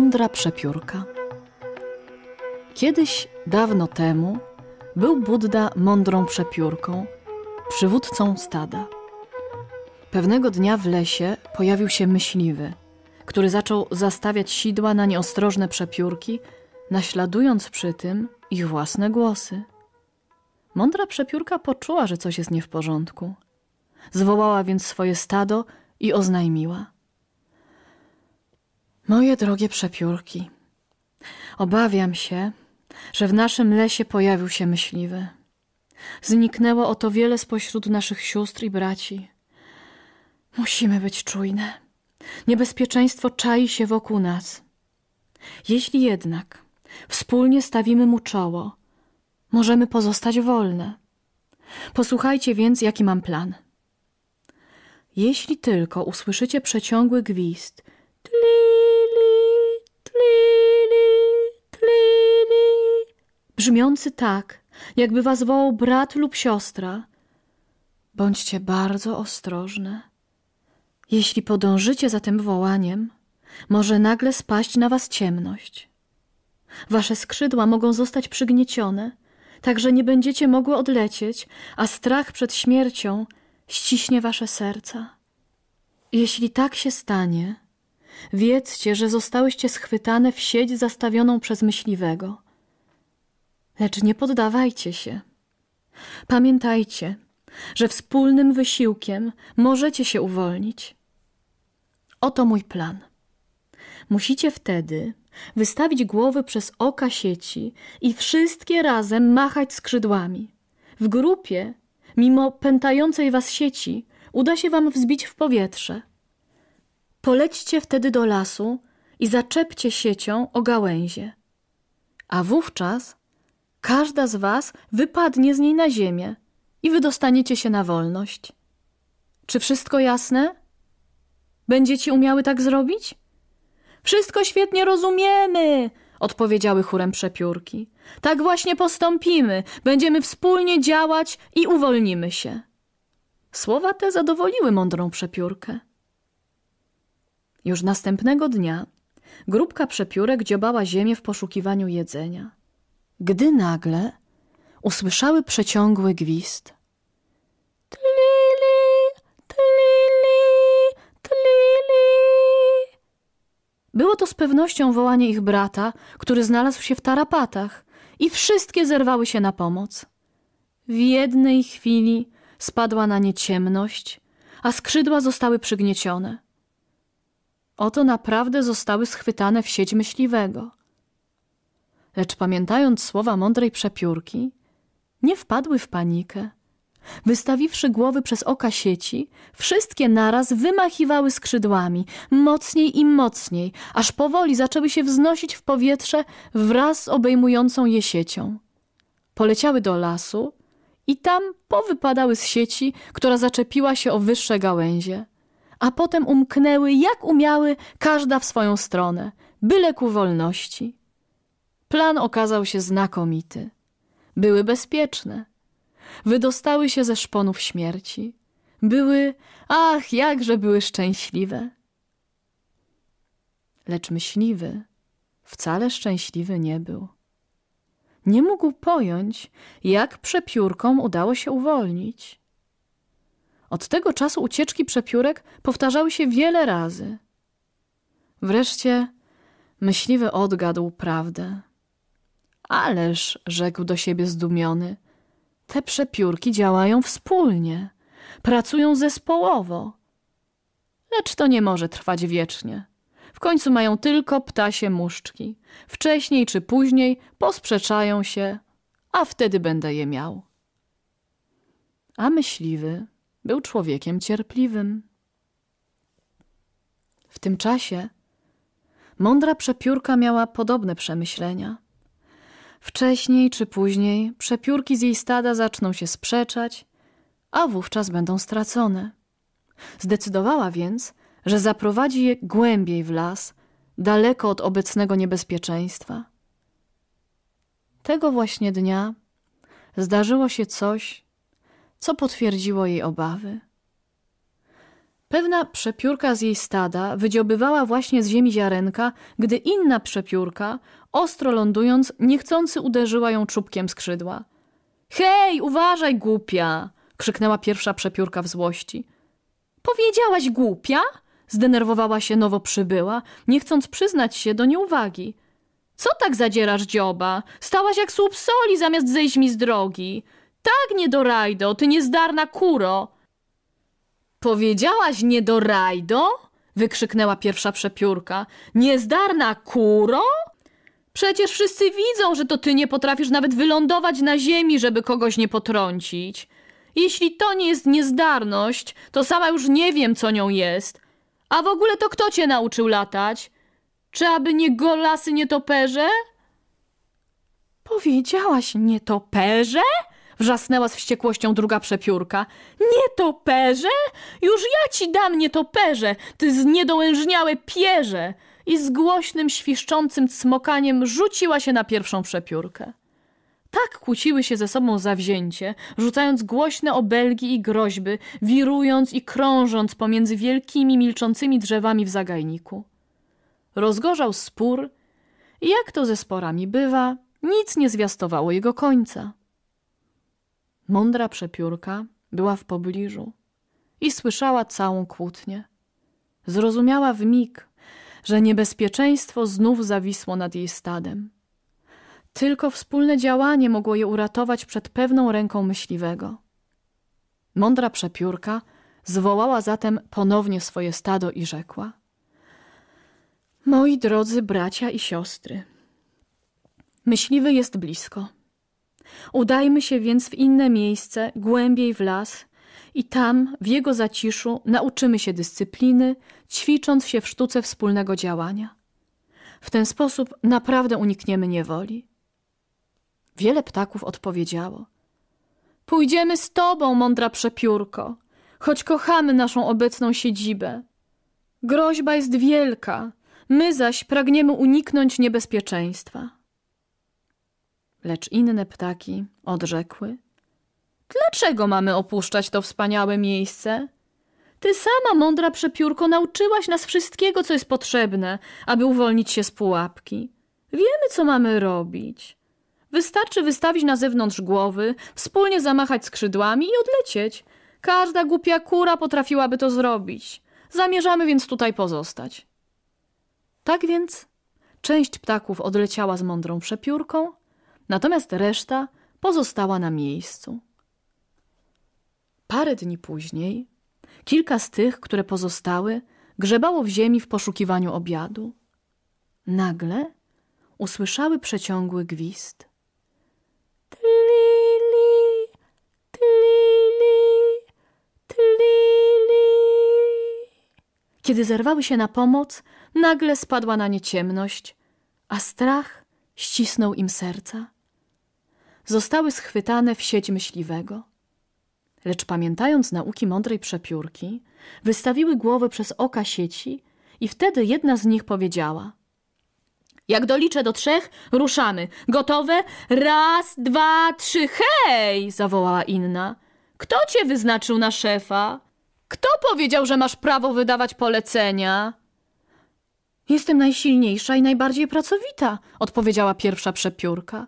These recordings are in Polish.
Mądra przepiórka. Kiedyś, dawno temu, był Budda mądrą przepiórką, przywódcą stada. Pewnego dnia w lesie pojawił się myśliwy, który zaczął zastawiać sidła na nieostrożne przepiórki, naśladując przy tym ich własne głosy. Mądra przepiórka poczuła, że coś jest nie w porządku. Zwołała więc swoje stado i oznajmiła – Moje drogie przepiórki, obawiam się, że w naszym lesie pojawił się myśliwy. Zniknęło oto wiele spośród naszych sióstr i braci. Musimy być czujne. Niebezpieczeństwo czai się wokół nas. Jeśli jednak wspólnie stawimy mu czoło, możemy pozostać wolne. Posłuchajcie więc, jaki mam plan. Jeśli tylko usłyszycie przeciągły gwizd, Brzmiący tak, jakby was wołał brat lub siostra. Bądźcie bardzo ostrożne. Jeśli podążycie za tym wołaniem, może nagle spaść na was ciemność. Wasze skrzydła mogą zostać przygniecione, tak że nie będziecie mogły odlecieć, a strach przed śmiercią ściśnie wasze serca. Jeśli tak się stanie, Wiedzcie, że zostałyście schwytane w sieć zastawioną przez myśliwego. Lecz nie poddawajcie się. Pamiętajcie, że wspólnym wysiłkiem możecie się uwolnić. Oto mój plan. Musicie wtedy wystawić głowy przez oka sieci i wszystkie razem machać skrzydłami. W grupie, mimo pętającej was sieci, uda się wam wzbić w powietrze. Polećcie wtedy do lasu i zaczepcie siecią o gałęzie. A wówczas każda z was wypadnie z niej na ziemię i wydostaniecie się na wolność. Czy wszystko jasne? Będziecie umiały tak zrobić? Wszystko świetnie rozumiemy, odpowiedziały chórem przepiórki. Tak właśnie postąpimy, będziemy wspólnie działać i uwolnimy się. Słowa te zadowoliły mądrą przepiórkę. Już następnego dnia grupka przepiórek dziobała ziemię w poszukiwaniu jedzenia, gdy nagle usłyszały przeciągły gwizd. Tlili, tlili, tlili. Było to z pewnością wołanie ich brata, który znalazł się w tarapatach i wszystkie zerwały się na pomoc. W jednej chwili spadła na nie ciemność, a skrzydła zostały przygniecione oto naprawdę zostały schwytane w sieć myśliwego. Lecz pamiętając słowa mądrej przepiórki, nie wpadły w panikę. Wystawiwszy głowy przez oka sieci, wszystkie naraz wymachiwały skrzydłami, mocniej i mocniej, aż powoli zaczęły się wznosić w powietrze wraz z obejmującą je siecią. Poleciały do lasu i tam powypadały z sieci, która zaczepiła się o wyższe gałęzie a potem umknęły, jak umiały, każda w swoją stronę, byle ku wolności. Plan okazał się znakomity. Były bezpieczne. Wydostały się ze szponów śmierci. Były, ach, jakże były szczęśliwe. Lecz myśliwy wcale szczęśliwy nie był. Nie mógł pojąć, jak przepiórkom udało się uwolnić. Od tego czasu ucieczki przepiórek powtarzały się wiele razy. Wreszcie myśliwy odgadł prawdę. Ależ, rzekł do siebie zdumiony, te przepiórki działają wspólnie, pracują zespołowo. Lecz to nie może trwać wiecznie. W końcu mają tylko ptasie muszczki. Wcześniej czy później posprzeczają się, a wtedy będę je miał. A myśliwy był człowiekiem cierpliwym. W tym czasie mądra przepiórka miała podobne przemyślenia. Wcześniej czy później przepiórki z jej stada zaczną się sprzeczać, a wówczas będą stracone. Zdecydowała więc, że zaprowadzi je głębiej w las, daleko od obecnego niebezpieczeństwa. Tego właśnie dnia zdarzyło się coś, co potwierdziło jej obawy. Pewna przepiórka z jej stada wydziobywała właśnie z ziemi ziarenka, gdy inna przepiórka, ostro lądując, niechcący uderzyła ją czubkiem skrzydła. Hej, uważaj, głupia! krzyknęła pierwsza przepiórka w złości. Powiedziałaś głupia? zdenerwowała się nowo przybyła, nie chcąc przyznać się do nieuwagi. Co tak zadzierasz dzioba? Stałaś jak słup soli zamiast zejść mi z drogi. Tak, niedorajdo, ty niezdarna kuro! Powiedziałaś niedorajdo? Wykrzyknęła pierwsza przepiórka. Niezdarna kuro? Przecież wszyscy widzą, że to ty nie potrafisz nawet wylądować na ziemi, żeby kogoś nie potrącić. Jeśli to nie jest niezdarność, to sama już nie wiem, co nią jest. A w ogóle to kto cię nauczył latać? Czy aby nie golasy nietoperze? Powiedziałaś nietoperze? Wrzasnęła z wściekłością druga przepiórka. Nie perze? Już ja ci dam nie perze. ty zniedołężniałe pierze! I z głośnym, świszczącym cmokaniem rzuciła się na pierwszą przepiórkę. Tak kłóciły się ze sobą zawzięcie, rzucając głośne obelgi i groźby, wirując i krążąc pomiędzy wielkimi, milczącymi drzewami w zagajniku. Rozgorzał spór i jak to ze sporami bywa, nic nie zwiastowało jego końca mądra przepiórka, była w pobliżu i słyszała całą kłótnię. Zrozumiała w mig, że niebezpieczeństwo znów zawisło nad jej stadem. Tylko wspólne działanie mogło je uratować przed pewną ręką myśliwego. Mądra przepiórka zwołała zatem ponownie swoje stado i rzekła: Moi drodzy bracia i siostry, myśliwy jest blisko. Udajmy się więc w inne miejsce, głębiej w las, i tam, w jego zaciszu, nauczymy się dyscypliny, ćwicząc się w sztuce wspólnego działania. W ten sposób naprawdę unikniemy niewoli. Wiele ptaków odpowiedziało: Pójdziemy z tobą, mądra przepiórko, choć kochamy naszą obecną siedzibę. Groźba jest wielka, my zaś pragniemy uniknąć niebezpieczeństwa. Lecz inne ptaki odrzekły: Dlaczego mamy opuszczać to wspaniałe miejsce? Ty sama, mądra przepiórko, nauczyłaś nas wszystkiego, co jest potrzebne, aby uwolnić się z pułapki. Wiemy, co mamy robić. Wystarczy wystawić na zewnątrz głowy, wspólnie zamachać skrzydłami i odlecieć. Każda głupia kura potrafiłaby to zrobić. Zamierzamy więc tutaj pozostać. Tak więc część ptaków odleciała z mądrą przepiórką, natomiast reszta pozostała na miejscu. Parę dni później kilka z tych, które pozostały, grzebało w ziemi w poszukiwaniu obiadu. Nagle usłyszały przeciągły gwizd. Tlili, tlili, tlili. Kiedy zerwały się na pomoc, nagle spadła na nie ciemność, a strach ścisnął im serca zostały schwytane w sieć myśliwego. Lecz pamiętając nauki mądrej przepiórki, wystawiły głowy przez oka sieci i wtedy jedna z nich powiedziała – jak doliczę do trzech, ruszamy. Gotowe? Raz, dwa, trzy. Hej! zawołała inna. Kto cię wyznaczył na szefa? Kto powiedział, że masz prawo wydawać polecenia? Jestem najsilniejsza i najbardziej pracowita, odpowiedziała pierwsza przepiórka.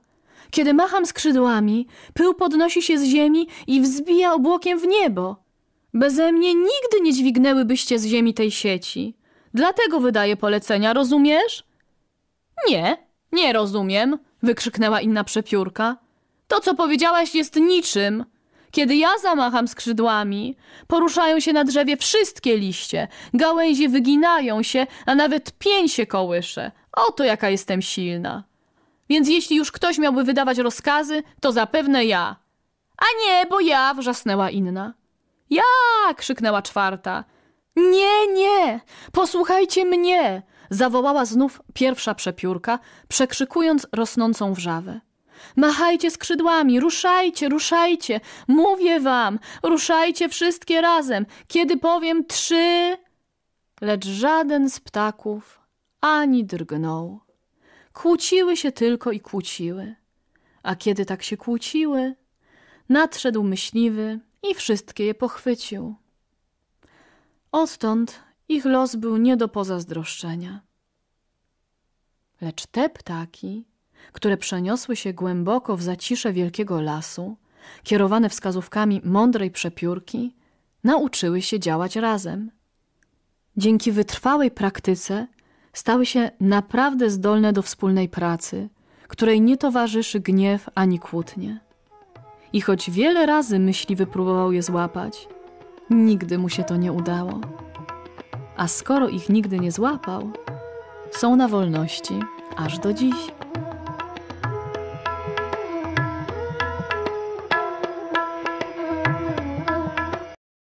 Kiedy macham skrzydłami, pył podnosi się z ziemi i wzbija obłokiem w niebo. Beze mnie nigdy nie dźwignęłybyście z ziemi tej sieci. Dlatego wydaję polecenia, rozumiesz? Nie, nie rozumiem, wykrzyknęła inna przepiórka. To, co powiedziałaś, jest niczym. Kiedy ja zamacham skrzydłami, poruszają się na drzewie wszystkie liście, gałęzie wyginają się, a nawet pień się kołysze. Oto jaka jestem silna. Więc jeśli już ktoś miałby wydawać rozkazy, to zapewne ja. A nie, bo ja, wrzasnęła inna. Ja! krzyknęła czwarta. Nie, nie! Posłuchajcie mnie! zawołała znów pierwsza przepiórka, przekrzykując rosnącą wrzawę. Machajcie skrzydłami, ruszajcie, ruszajcie! Mówię wam, ruszajcie wszystkie razem, kiedy powiem trzy! Lecz żaden z ptaków ani drgnął. Kłóciły się tylko i kłóciły. A kiedy tak się kłóciły, nadszedł myśliwy i wszystkie je pochwycił. Odtąd ich los był nie do pozazdroszczenia. Lecz te ptaki, które przeniosły się głęboko w zacisze wielkiego lasu, kierowane wskazówkami mądrej przepiórki, nauczyły się działać razem. Dzięki wytrwałej praktyce stały się naprawdę zdolne do wspólnej pracy, której nie towarzyszy gniew ani kłótnie. I choć wiele razy myśliwy próbował je złapać, nigdy mu się to nie udało. A skoro ich nigdy nie złapał, są na wolności aż do dziś.